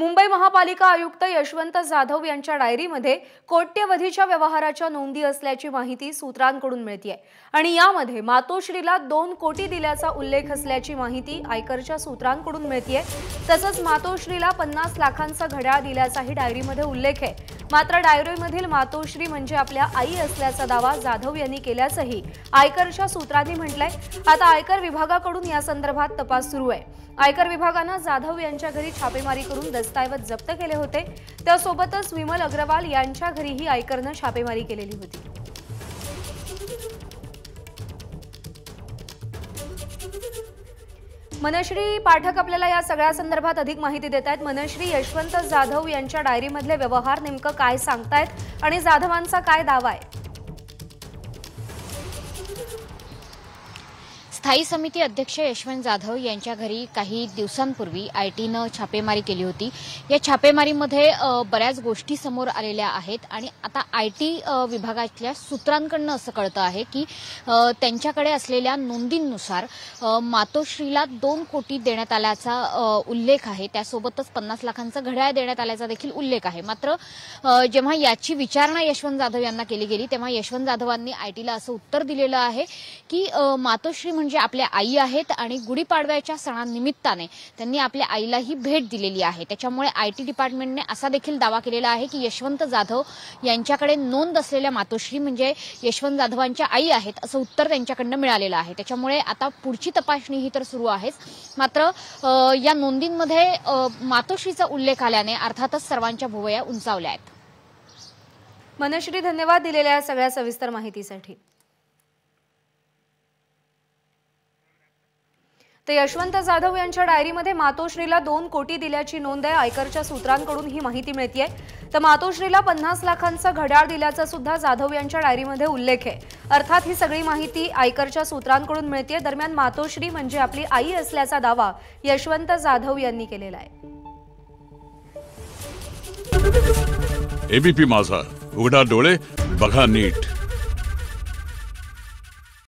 मुंबई महापालिका आयुक्त यशवंत जाधव यांच्या डायरीमध्ये कोट्यवधीच्या व्यवहाराच्या नोंदी असल्याची माहिती सूत्रांकडून मिळते आणि यामध्ये मातोश्रीला दोन कोटी दिल्याचा उल्लेख असल्याची माहिती आयकरच्या सूत्रांकडून मिळतीये तसंच मातोश्रीला पन्नास लाखांचा घड्याळ दिल्याचाही डायरीमध्ये उल्लेख आहे मात्र डायरीमधील मातोश्री म्हणजे आपल्या आई असल्याचा दावा जाधव यांनी केल्याचंही आयकरच्या सूत्रांनी म्हटलंय आता आयकर विभागाकडून या संदर्भात तपास सुरू आहे आयकर विभागानं जाधव यांच्या घरी छापेमारी करून दस्तऐवज जप्त केले होते त्यासोबतच विमल अग्रवाल यांच्या घरीही आयकरनं छापेमारी केलेली होती मनश्री पाठक आपल्याला या सगळ्या संदर्भात अधिक माहिती देत आहेत मनश्री यशवंत जाधव यांच्या डायरीमधले व्यवहार नेमकं काय सांगतायत आणि जाधवांचा काय दावा आहे स्थायी समिती अध्यक्ष यशवंत जाधव यांच्या घरी काही दिवसांपूर्वी आयटीनं छापेमारी केली होती या छापेमारीमध्ये बऱ्याच गोष्टी समोर आलेल्या आहेत आणि आता आय टी विभागातल्या सूत्रांकडनं असं कळतं आहे की त्यांच्याकडे असलेल्या नोंदींनुसार मातोश्रीला दोन कोटी देण्यात आल्याचा उल्लेख आहे त्यासोबतच पन्नास लाखांचं घड्याळ देण्यात आल्याचा देखील उल्लेख आहे मात्र जेव्हा याची विचारणा यशवंत जाधव यांना केली गेली तेव्हा यशवंत जाधवांनी आयटीला असं उत्तर दिलेलं आहे की मातोश्री म्हणजे आपल्या आई आहेत आणि गुढीपाडव्याच्या सणानिमित्ताने त्यांनी आपल्या आईलाही भेट दिलेली आहे त्याच्यामुळे आय टी डिपार्टमेंटने असा देखील दावा केलेला आहे की यशवंत जाधव यांच्याकडे नोंद असलेल्या मातोश्री म्हणजे यशवंत जाधवांच्या आई आहेत असं उत्तर त्यांच्याकडनं मिळालेलं आहे त्याच्यामुळे आता पुढची तपासणी ही तर सुरू आहेच मात्र या नोंदींमध्ये मातोश्रीचा उल्लेख आल्याने अर्थातच सर्वांच्या भुवया उंचावल्या आहेत मनश्री धन्यवाद दिलेल्या सगळ्या सविस्तर माहितीसाठी तर यशवंत जाधव यांच्या डायरीमध्ये मातोश्रीला दोन कोटी दिल्याची नोंद आहे आयकरच्या सूत्रांकडून ही माहिती मिळतीये तर मातोश्रीला पन्नास लाखांचं घड्याळ दिल्याचा सुद्धा जाधव यांच्या डायरीमध्ये उल्लेख आहे अर्थात ही सगळी माहिती आयकरच्या सूत्रांकडून मिळतीये दरम्यान मातोश्री म्हणजे आपली आई असल्याचा दावा यशवंत जाधव यांनी केलेला आहे एबीपी माझा उघडा डोळे बघा नीट